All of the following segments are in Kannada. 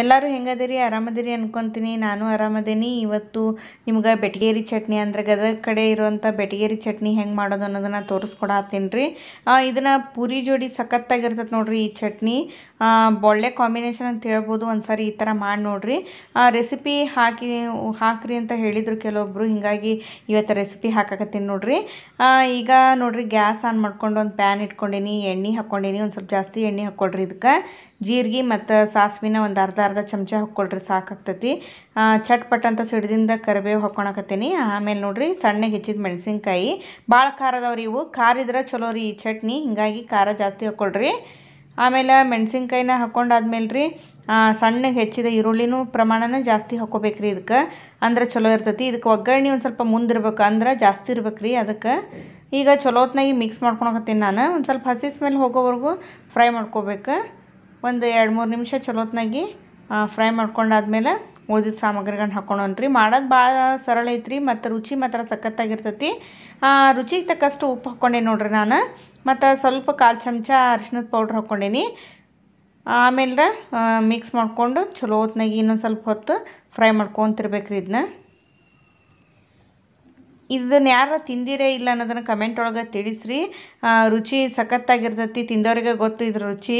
ಎಲ್ಲರೂ ಹೆಂಗದಿರಿ ಆರಾಮದಿರಿ ಅನ್ಕೊಂತೀನಿ ನಾನು ಆರಾಮದೇನಿ ಇವತ್ತು ನಿಮ್ಗೆ ಬೆಟಗೇರಿ ಚಟ್ನಿ ಅಂದರೆ ಗದಗ ಕಡೆ ಇರುವಂಥ ಬೆಟಗೇರಿ ಚಟ್ನಿ ಹೆಂಗೆ ಮಾಡೋದು ಅನ್ನೋದನ್ನು ತೋರಿಸ್ಕೊಡತ್ತೀನಿ ರೀ ಇದನ್ನು ಪೂರಿ ಜೋಡಿ ಸಖತ್ತಾಗಿರ್ತದೆ ನೋಡ್ರಿ ಈ ಚಟ್ನಿ ಒಳ್ಳೆ ಕಾಂಬಿನೇಷನ್ ಅಂತ ಹೇಳ್ಬೋದು ಒಂದು ಸಾರಿ ಈ ಥರ ಮಾಡಿ ನೋಡಿರಿ ರೆಸಿಪಿ ಹಾಕಿ ಹಾಕಿರಿ ಅಂತ ಹೇಳಿದರು ಕೆಲವೊಬ್ಬರು ಹೀಗಾಗಿ ಇವತ್ತು ರೆಸಿಪಿ ಹಾಕಕತ್ತೀನಿ ನೋಡಿರಿ ಈಗ ನೋಡಿರಿ ಗ್ಯಾಸ್ ಆನ್ ಮಾಡ್ಕೊಂಡು ಒಂದು ಪ್ಯಾನ್ ಇಟ್ಕೊಂಡೀನಿ ಎಣ್ಣೆ ಹಾಕ್ಕೊಂಡೀನಿ ಒಂದು ಸ್ವಲ್ಪ ಜಾಸ್ತಿ ಎಣ್ಣೆ ಹಾಕ್ಕೊಳ್ರಿ ಇದಕ್ಕೆ ಜೀರಿಗೆ ಮತ್ತು ಸಾಸಿವಿನ ಒಂದು ಅರ್ಧ ಅರ್ಧ ಚಮಚ ಹಾಕ್ಕೊಳ್ರಿ ಸಾಕಾಗ್ತತಿ ಚಟ್ಪಟ್ ಅಂತ ಸಿಡ್ದಿಂದ ಕರಿಬೇವು ಹಾಕ್ಕೊಳಕತ್ತೀನಿ ಆಮೇಲೆ ನೋಡಿರಿ ಸಣ್ಣಗೆ ಹೆಚ್ಚಿದ ಮೆಣಸಿನ್ಕಾಯಿ ಭಾಳ ಖಾರದವ್ರಿ ಇವು ಖಾರ ಇದ್ರೆ ಚಲೋ ರೀ ಈ ಚಟ್ನಿ ಹೀಗಾಗಿ ಖಾರ ಜಾಸ್ತಿ ಹಾಕ್ಕೊಳ್ರಿ ಆಮೇಲೆ ಮೆಣಸಿನ್ಕಾಯಿನ ಹಾಕೊಂಡಾದ್ಮೇಲೆ ರೀ ಸಣ್ಣಗೆ ಹೆಚ್ಚಿದ ಈರುಳ್ಳಿನೂ ಪ್ರಮಾಣನ ಜಾಸ್ತಿ ರೀ ಇದಕ್ಕೆ ಅಂದ್ರೆ ಚಲೋ ಇರ್ತೈತಿ ಇದಕ್ಕೆ ಒಗ್ಗರಣೆ ಒಂದು ಸ್ವಲ್ಪ ಮುಂದಿರ್ಬೇಕು ಅಂದ್ರೆ ಜಾಸ್ತಿ ಇರ್ಬೇಕು ರೀ ಅದಕ್ಕೆ ಈಗ ಹೊತ್ತಿನಾಗಿ ಮಿಕ್ಸ್ ಮಾಡ್ಕೊಳಕತ್ತೀನಿ ನಾನು ಒಂದು ಸ್ವಲ್ಪ ಹಸಿ ಸ್ಮೆಲ್ ಹೋಗೋವರೆಗೂ ಫ್ರೈ ಮಾಡ್ಕೋಬೇಕು ಒಂದು ಎರಡು ಮೂರು ನಿಮಿಷ ಚಲೋತ್ನಾಗಿ ಫ್ರೈ ಮಾಡ್ಕೊಂಡಾದ್ಮೇಲೆ ಉಳ್ದಿದ್ದ ಸಾಮಗ್ರಿಗಳನ್ನ ಹಾಕ್ಕೊಳೋಣ್ರಿ ಮಾಡೋದು ಭಾಳ ಸರಳ ಐತ್ರಿ ಮತ್ತು ರುಚಿ ಮಾತ್ರ ಸಖತ್ತಾಗಿರ್ತೈತಿ ರುಚಿಗೆ ತಕ್ಕಷ್ಟು ಉಪ್ಪು ಹಾಕ್ಕೊಂಡೆ ನೋಡ್ರಿ ನಾನು ಮತ್ತು ಸ್ವಲ್ಪ ಕಾಲು ಚಮಚ ಅರಿಶಿನದ ಪೌಡ್ರ್ ಹಾಕ್ಕೊಂಡೇನಿ ಆಮೇಲೆ ಮಿಕ್ಸ್ ಮಾಡಿಕೊಂಡು ಚಲೋ ಹೊತ್ನಾಗಿ ಇನ್ನೊಂದು ಸ್ವಲ್ಪ ಹೊತ್ತು ಫ್ರೈ ರೀ ಇದನ್ನ ಇದನ್ನ ಯಾರು ತಿಂದಿರೇ ಇಲ್ಲ ಅನ್ನೋದನ್ನು ಕಮೆಂಟ್ ಒಳಗೆ ತಿಳಿಸ್ರಿ ರುಚಿ ಸಖತ್ತಾಗಿರ್ತೈತಿ ತಿಂದವರಿಗೆ ಗೊತ್ತು ಇದ್ರ ರುಚಿ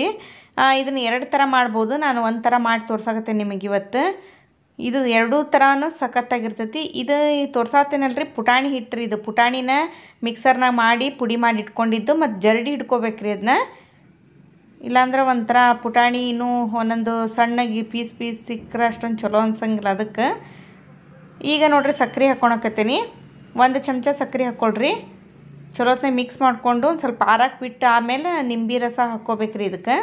ಇದನ್ನು ಎರಡು ಥರ ಮಾಡ್ಬೋದು ನಾನು ಒಂಥರ ಮಾಡಿ ತೋರ್ಸಕತ್ತೆ ನಿಮಗೆ ಇವತ್ತು ಇದು ಎರಡೂ ಥರನೂ ಸಖತ್ತಾಗಿರ್ತೈತಿ ಇದು ತೋರ್ಸಾತೇನಲ್ರಿ ಪುಟಾಣಿ ಹಿಟ್ಟು ಇದು ಪುಟಾಣಿನ ಮಿಕ್ಸರ್ನಾಗ ಮಾಡಿ ಪುಡಿ ಮಾಡಿ ಇಟ್ಕೊಂಡಿದ್ದು ಮತ್ತು ಜರಡಿ ಹಿಡ್ಕೋಬೇಕ್ರಿ ಅದನ್ನ ಇಲ್ಲಾಂದ್ರೆ ಒಂಥರ ಪುಟಾಣಿ ಇನ್ನೂ ಒಂದೊಂದು ಸಣ್ಣಗೆ ಪೀಸ್ ಪೀಸ್ ಸಿಕ್ಕರೆ ಅಷ್ಟೊಂದು ಚಲೋ ಅನ್ಸಂಗಿಲ್ಲ ಅದಕ್ಕೆ ಈಗ ನೋಡ್ರಿ ಸಕ್ಕರೆ ಹಾಕ್ಕೊಳಕತ್ತೀನಿ ಒಂದು ಚಮಚ ಸಕ್ರೆ ಹಾಕ್ಕೊಳ್ರಿ ಚಲೋತ್ನಾಗ ಮಿಕ್ಸ್ ಮಾಡಿಕೊಂಡು ಒಂದು ಸ್ವಲ್ಪ ಆರಕ್ಕೆ ಬಿಟ್ಟು ಆಮೇಲೆ ನಿಂಬೆ ರಸ ಹಾಕ್ಕೋಬೇಕ್ರಿ ಇದಕ್ಕೆ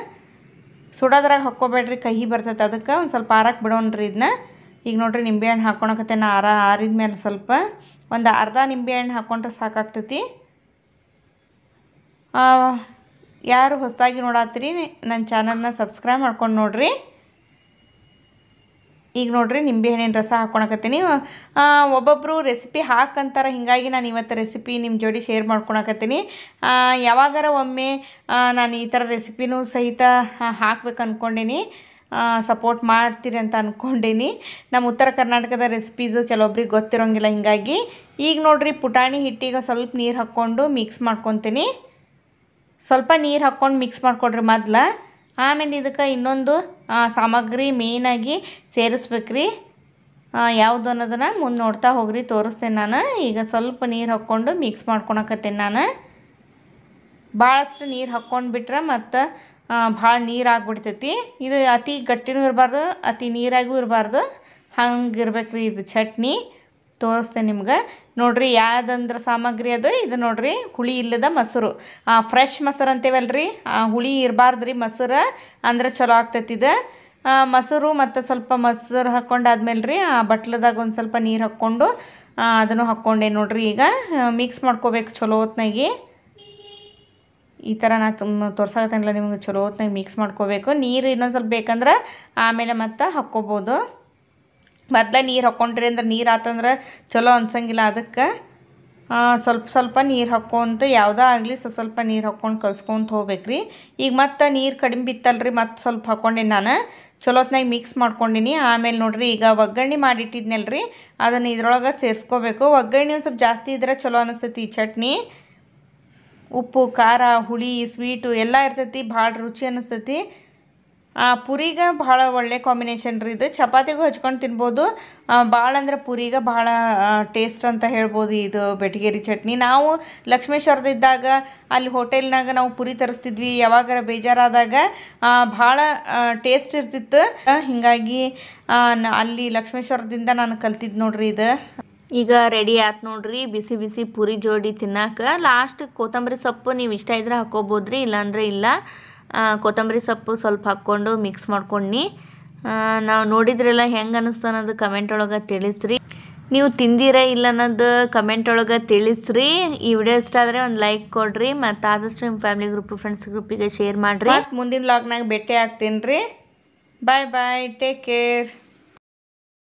ಸುಡೋದ್ರಾಗ ಹಾಕ್ಕೋಬೇಡ್ರಿ ಕಹಿ ಬರ್ತೈತೆ ಅದಕ್ಕೆ ಒಂದು ಸ್ವಲ್ಪ ಆರಕ್ಕೆ ಬಿಡೋಣ್ರಿ ಇದನ್ನ ಈಗ ನೋಡಿರಿ ನಿಂಬೆಹಣ್ಣು ಹಾಕ್ಕೊಳಕತ್ತೆ ನಾ ಆರ ಆರಿದ ಮೇಲೆ ಸ್ವಲ್ಪ ಒಂದು ಅರ್ಧ ನಿಂಬೆಹಣ್ಣು ಹಾಕ್ಕೊಂಡ್ರೆ ಸಾಕಾಗ್ತೈತಿ ಯಾರು ಹೊಸದಾಗಿ ನೋಡತ್ತೀರಿ ನನ್ನ ಚಾನಲ್ನ ಸಬ್ಸ್ಕ್ರೈಬ್ ಮಾಡ್ಕೊಂಡು ನೋಡಿರಿ ಈಗ ನೋಡ್ರಿ ನಿಂಬೆಹಣ್ಣಿನ ರಸ ಹಾಕ್ಕೊಳಕತ್ತೀನಿ ಒಬ್ಬೊಬ್ಬರು ರೆಸಿಪಿ ಹಾಕಂತಾರೆ ಹೀಗಾಗಿ ನಾನು ಇವತ್ತು ರೆಸಿಪಿ ನಿಮ್ಮ ಜೋಡಿ ಶೇರ್ ಮಾಡ್ಕೊಳಕತ್ತೀನಿ ಯಾವಾಗಾರ ಒಮ್ಮೆ ನಾನು ಈ ಥರ ರೆಸಿಪಿನೂ ಸಹಿತ ಹಾಕ್ಬೇಕು ಅಂದ್ಕೊಂಡೀನಿ ಸಪೋರ್ಟ್ ಮಾಡ್ತೀರಿ ಅಂತ ಅಂದ್ಕೊಂಡೀನಿ ನಮ್ಮ ಉತ್ತರ ಕರ್ನಾಟಕದ ರೆಸಿಪೀಸು ಕೆಲವೊಬ್ರಿಗೆ ಗೊತ್ತಿರೋಂಗಿಲ್ಲ ಹಿಂಗಾಗಿ ಈಗ ನೋಡ್ರಿ ಪುಟಾಣಿ ಹಿಟ್ಟಿಗೆ ಸ್ವಲ್ಪ ನೀರು ಹಾಕ್ಕೊಂಡು ಮಿಕ್ಸ್ ಮಾಡ್ಕೊತೀನಿ ಸ್ವಲ್ಪ ನೀರು ಹಾಕ್ಕೊಂಡು ಮಿಕ್ಸ್ ಮಾಡಿಕೊಡ್ರಿ ಮೊದ್ಲು ಆಮೇಲೆ ಇದಕ್ಕೆ ಇನ್ನೊಂದು ಸಾಮಗ್ರಿ ಮೇಯ್ನಾಗಿ ಸೇರಿಸ್ಬೇಕ್ರಿ ಯಾವುದು ಅನ್ನೋದನ್ನು ಮುಂದೆ ನೋಡ್ತಾ ಹೋಗ್ರಿ ತೋರಿಸ್ತೇನೆ ನಾನು ಈಗ ಸ್ವಲ್ಪ ನೀರು ಹಾಕ್ಕೊಂಡು ಮಿಕ್ಸ್ ಮಾಡ್ಕೊಳಕತ್ತೇನೆ ನಾನು ಭಾಳಷ್ಟು ನೀರು ಬಿಟ್ರೆ ಮತ್ತು ಭಾಳ ನೀರಾಗ್ಬಿಡ್ತೈತಿ ಇದು ಅತಿ ಗಟ್ಟಿನೂ ಇರಬಾರ್ದು ಅತಿ ನೀರಾಗೂ ಇರಬಾರ್ದು ಹಂಗೆ ರೀ ಇದು ಚಟ್ನಿ ತೋರಿಸ್ತೇನೆ ನಿಮ್ಗೆ ನೋಡ್ರಿ ಯಾವ್ದಂದ್ರೆ ಸಾಮಗ್ರಿ ಅದು ಇದು ನೋಡಿರಿ ಹುಳಿ ಇಲ್ಲದ ಮೊಸರು ಫ್ರೆಶ್ ಮೊಸರು ಆ ಹುಳಿ ಇರಬಾರ್ದು ರೀ ಮೊಸರು ಅಂದ್ರೆ ಚಲೋ ಆಗ್ತೈತಿ ಇದು ಮೊಸರು ಮತ್ತು ಸ್ವಲ್ಪ ಮೊಸರು ಹಾಕ್ಕೊಂಡಾದ್ಮೇಲೆ ರೀ ಆ ಬಟ್ಲದಾಗ ಒಂದು ಸ್ವಲ್ಪ ನೀರು ಹಾಕ್ಕೊಂಡು ಅದನ್ನು ಹಾಕ್ಕೊಂಡೆ ನೋಡ್ರಿ ಈಗ ಮಿಕ್ಸ್ ಮಾಡ್ಕೋಬೇಕು ಚಲೋ ಹೊತ್ನಾಗೆ ಈ ಥರ ನಾ ತುಂಬ ತೋರ್ಸಾಕತ್ತೇನಲ್ಲ ನಿಮ್ಗೆ ಚಲೋ ಹೊತ್ನಾಗ ಮಿಕ್ಸ್ ಮಾಡ್ಕೋಬೇಕು ನೀರು ಇನ್ನೊಂದು ಸ್ವಲ್ಪ ಬೇಕಂದ್ರೆ ಆಮೇಲೆ ಮತ್ತೆ ಹಾಕ್ಕೋಬೋದು ಮೊದಲೇ ನೀರು ಹಾಕ್ಕೊಂಡ್ರಿ ಅಂದ್ರೆ ನೀರು ಆತಂದ್ರೆ ಚಲೋ ಅನ್ಸಂಗಿಲ್ಲ ಅದಕ್ಕೆ ಸ್ವಲ್ಪ ಸ್ವಲ್ಪ ನೀರು ಹಾಕ್ಕೊಂತ ಯಾವುದೇ ಆಗಲಿ ಸ್ವಲ್ಪ ಸ್ವಲ್ಪ ನೀರು ಹಾಕ್ಕೊಂಡು ಕಲ್ಸ್ಕೊಂತ ಹೋಗ್ಬೇಕ್ರಿ ಈಗ ಮತ್ತೆ ನೀರು ಕಡಿಮೆ ಬಿತ್ತಲ್ರಿ ಮತ್ತೆ ಸ್ವಲ್ಪ ಹಾಕ್ಕೊಂಡೀನಿ ನಾನು ಹೊತ್ತಿನಾಗ ಮಿಕ್ಸ್ ಮಾಡ್ಕೊಂಡಿನಿ ಆಮೇಲೆ ನೋಡ್ರಿ ಈಗ ಒಗ್ಗರಣೆ ಮಾಡಿಟ್ಟಿದ್ನಲ್ರಿ ಅದನ್ನು ಇದ್ರೊಳಗೆ ಸೇರಿಸ್ಕೋಬೇಕು ಒಗ್ಗರಣೆ ಒಂದು ಸ್ವಲ್ಪ ಜಾಸ್ತಿ ಇದ್ರೆ ಚಲೋ ಅನಿಸ್ತೈತಿ ಈ ಚಟ್ನಿ ಉಪ್ಪು ಖಾರ ಹುಳಿ ಸ್ವೀಟು ಎಲ್ಲ ಇರ್ತೈತಿ ಭಾಳ ರುಚಿ ಅನ್ನಿಸ್ತೈತಿ ಆ ಪುರಿಗೆ ಭಾಳ ಒಳ್ಳೆ ಕಾಂಬಿನೇಷನ್ ರೀ ಇದು ಚಪಾತಿಗೂ ಹಚ್ಕೊಂಡು ತಿನ್ಬೋದು ಭಾಳ ಅಂದರೆ ಪುರಿಗೆ ಭಾಳ ಟೇಸ್ಟ್ ಅಂತ ಹೇಳ್ಬೋದು ಇದು ಬೆಟಗೇರಿ ಚಟ್ನಿ ನಾವು ಲಕ್ಷ್ಮೇಶ್ವರದಿದ್ದಾಗ ಅಲ್ಲಿ ಹೋಟೆಲ್ನಾಗ ನಾವು ಪುರಿ ತರಿಸ್ತಿದ್ವಿ ಯಾವಾಗಾರ ಬೇಜಾರಾದಾಗ ಭಾಳ ಟೇಸ್ಟ್ ಇರ್ತಿತ್ತು ಹೀಗಾಗಿ ಅಲ್ಲಿ ಲಕ್ಷ್ಮೇಶ್ವರದಿಂದ ನಾನು ಕಲ್ತಿದ್ದು ನೋಡ್ರಿ ಇದು ಈಗ ರೆಡಿ ಆಯ್ತು ನೋಡ್ರಿ ಬಿಸಿ ಬಿಸಿ ಪೂರಿ ಜೋಡಿ ತಿನ್ನಕ್ಕೆ ಲಾಸ್ಟ್ ಕೊತ್ತಂಬರಿ ಸೊಪ್ಪು ನೀವು ಇಷ್ಟ ಇದ್ರೆ ಹಾಕೋಬೋದ್ರಿ ರೀ ಇಲ್ಲಾಂದರೆ ಇಲ್ಲ ಕೊತ್ತಂಬರಿ ಸೊಪ್ಪು ಸ್ವಲ್ಪ ಹಾಕ್ಕೊಂಡು ಮಿಕ್ಸ್ ಮಾಡ್ಕೊಂಡು ನಾವು ನೋಡಿದ್ರೆಲ್ಲ ಹೆಂಗೆ ಅನ್ನಿಸ್ತು ಅನ್ನೋದು ಕಮೆಂಟ್ ಒಳಗೆ ತಿಳಿಸ್ರಿ ನೀವು ತಿಂದಿರ ಇಲ್ಲ ಅನ್ನೋದು ಕಮೆಂಟ್ ಒಳಗೆ ತಿಳಿಸ್ರಿ ಈ ವಿಡಿಯೋ ಇಷ್ಟ ಆದರೆ ಒಂದು ಲೈಕ್ ಕೊಡ್ರಿ ಮತ್ತು ಆದಷ್ಟು ನಿಮ್ಮ ಫ್ಯಾಮಿಲಿ ಗ್ರೂಪ್ ಫ್ರೆಂಡ್ಸ್ ಗ್ರೂಪಿಗೆ ಶೇರ್ ಮಾಡಿರಿ ಮುಂದಿನ ಲಾಗ್ನಾಗ ಭೇಟಿ ಆಗ್ತೀನಿ ರೀ ಬಾಯ್ ಬಾಯ್ ಟೇಕ್ ಕೇರ್